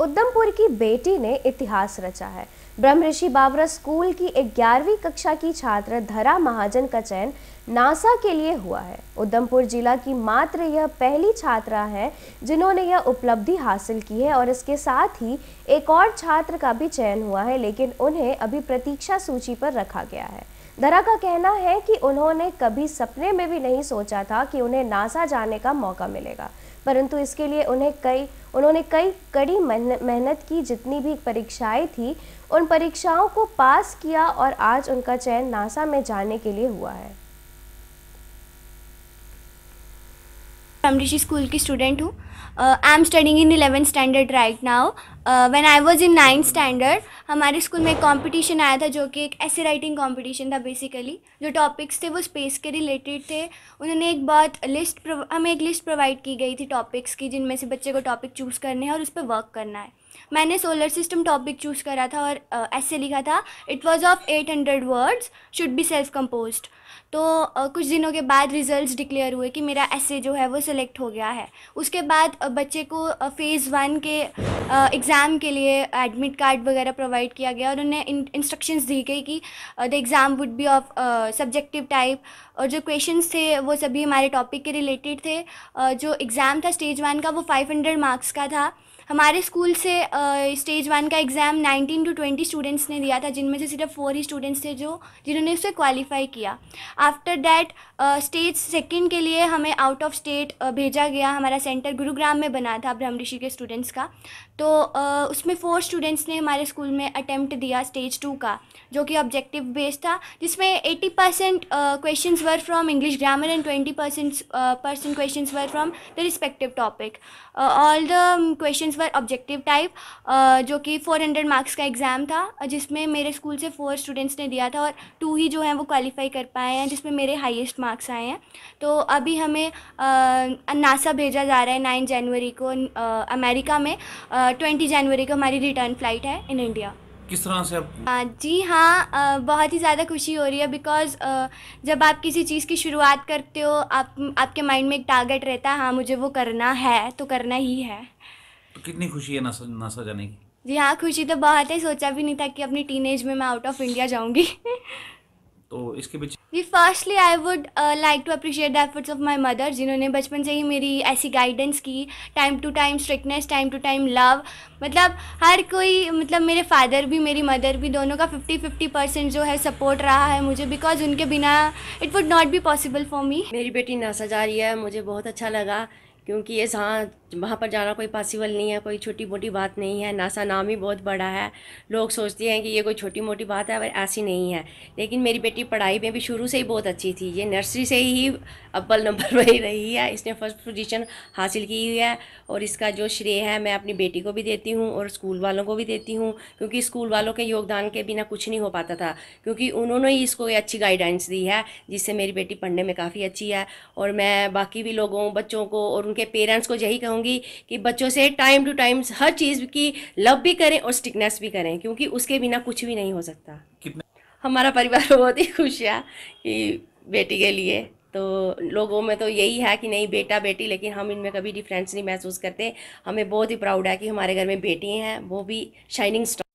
उधमपुर की बेटी ने इतिहास रचा है ब्रह्मऋषि बावरा स्कूल की ग्यारहवीं कक्षा की छात्र धरा महाजन का चयन नासा के लिए हुआ है उधमपुर जिला की मात्र यह पहली छात्रा है जिन्होंने यह उपलब्धि हासिल की है और इसके साथ ही एक और छात्र का भी चयन हुआ है लेकिन उन्हें अभी प्रतीक्षा सूची पर रखा गया है दरा का कहना है कि उन्होंने कभी सपने में भी नहीं सोचा था कि उन्हें नासा जाने का मौका मिलेगा परंतु इसके लिए उन्हें कई उन्होंने कई कड़ी मेहनत की जितनी भी परीक्षाएं थी उन परीक्षाओं को पास किया और आज उनका चयन नासा में जाने के लिए हुआ है स्कूल की स्टूडेंट हूँ I am studying in eleventh standard right now when I was in ninth standard हमारे स्कूल में एक कॉम्पिटिशन आया था जो कि एक ऐसे राइटिंग कॉम्पिटिशन था बेसिकली जो टॉपिक्स थे वो स्पेस के रिलेटेड थे उन्होंने एक बहुत लिस्ट हमें एक लिस्ट प्रोवाइड की गई थी टॉपिक्स की जिनमें से बच्चे को टॉपिक चूज़ करने हैं और उस पर वर्क करना है मैंने सोलर सिस्टम टॉपिक चूज़ करा था और ऐसे लिखा था it was of 800 words should be self compose तो कुछ दिनों के बाद रिजल्ट्स डिक्लेयर हुए कि मेरा ऐसे जो है वो सिलेक्ट हो गया है उसके बाद बच्चे को फ़ेज़ वन के एग्ज़ाम के लिए एडमिट कार्ड वगैरह प्रोवाइड किया गया और उन्हें इंस्ट्रक्शंस दी गई कि the exam would be of subjective type और जो क्वेश्चंस थे वो सभी हमारे टॉपिक के रिलेटेड थे जो एग्ज़ाम था स्टेज वन का वो 500 मार्क्स का था हमारे स्कूल से स्टेज वन का एग्ज़ाम 19 टू 20 स्टूडेंट्स ने दिया था जिनमें से सिर्फ फोर ही स्टूडेंट्स थे जो जिन्होंने उसे क्वालिफाई किया आफ्टर डैट स्टेज सेकेंड के लिए हमें आउट ऑफ स्टेट भेजा गया हमारा सेंटर गुरुग्राम में बना था ब्रह्म ऋषि के स्टूडेंट्स का तो uh, उसमें फोर स्टूडेंट्स ने हमारे स्कूल में अटैम्प्ट दिया स्टेज टू का जो कि ऑब्जेक्टिव बेस्ड था जिसमें eighty percent question were from English grammar and twenty percent percent question were from the respective topic all the question were objective type जो कि 400 मार्क्स का एग्ज़ाम था जिसमें मेरे स्कूल से फोर स्टूडेंट्स ने दिया था और टू ही जो हैं वो क्वालिफाई कर पाए हैं जिसमें मेरे हाईएस्ट मार्क्स आए हैं तो अभी हमें नासा uh, भेजा जा रहा है नाइन जनवरी को अमेरिका uh, में ट्वेंटी uh, जनवरी को हमारी रिटर्न फ्लाइट है इन इंडिया किस तरह से आप जी हाँ बहुत ही ज़्यादा खुशी हो रही है बिकॉज जब आप किसी चीज़ की शुरुआत करते हो आप आपके माइंड में एक टारगेट रहता है हाँ मुझे वो करना है तो करना ही है तो कितनी खुशी है नासा नासा जाने की जी हाँ खुशी तो बहुत है सोचा भी नहीं था कि अपनी टीन में मैं आउट ऑफ इंडिया जाऊंगी तो इसके पीछे जी firstly I would like to appreciate the efforts of my mother जिन्होंने बचपन से ही मेरी ऐसी गाइडेंस की time to time strictness time to time love मतलब हर कोई मतलब मेरे फादर भी मेरी मदर भी दोनों का फिफ्टी फिफ्टी परसेंट जो है सपोर्ट रहा है मुझे बिकॉज उनके बिना it would not be possible for me मेरी बेटी नासा जा रही है मुझे बहुत अच्छा लगा क्योंकि ये जहाँ वहाँ पर जाना कोई पॉसिबल नहीं है कोई छोटी मोटी बात नहीं है नासा नाम ही बहुत बड़ा है लोग सोचते हैं कि ये कोई छोटी मोटी बात है पर ऐसी नहीं है लेकिन मेरी बेटी पढ़ाई में भी शुरू से ही बहुत अच्छी थी ये नर्सरी से ही अव्वल नंबर पर ही रही है इसने फर्स्ट पोजीशन हासिल की हुई है और इसका जो श्रेय है मैं अपनी बेटी को भी देती हूँ और स्कूल वालों को भी देती हूँ क्योंकि स्कूल वालों के योगदान के बिना कुछ नहीं हो पाता था क्योंकि उन्होंने ही इसको अच्छी गाइडेंस दी है जिससे मेरी बेटी पढ़ने में काफ़ी अच्छी है और मैं बाकी भी लोगों बच्चों को और उनके उनके पेरेंट्स को यही कहूँगी कि बच्चों से टाइम टू टाइम हर चीज़ की लव भी करें और स्टिकनेस भी करें क्योंकि उसके बिना कुछ भी नहीं हो सकता हमारा परिवार बहुत ही खुश है कि बेटी के लिए तो लोगों में तो यही है कि नहीं बेटा बेटी लेकिन हम इनमें कभी डिफरेंस नहीं महसूस करते हमें बहुत ही प्राउड है कि हमारे घर में बेटी हैं वो भी शाइनिंग स्टार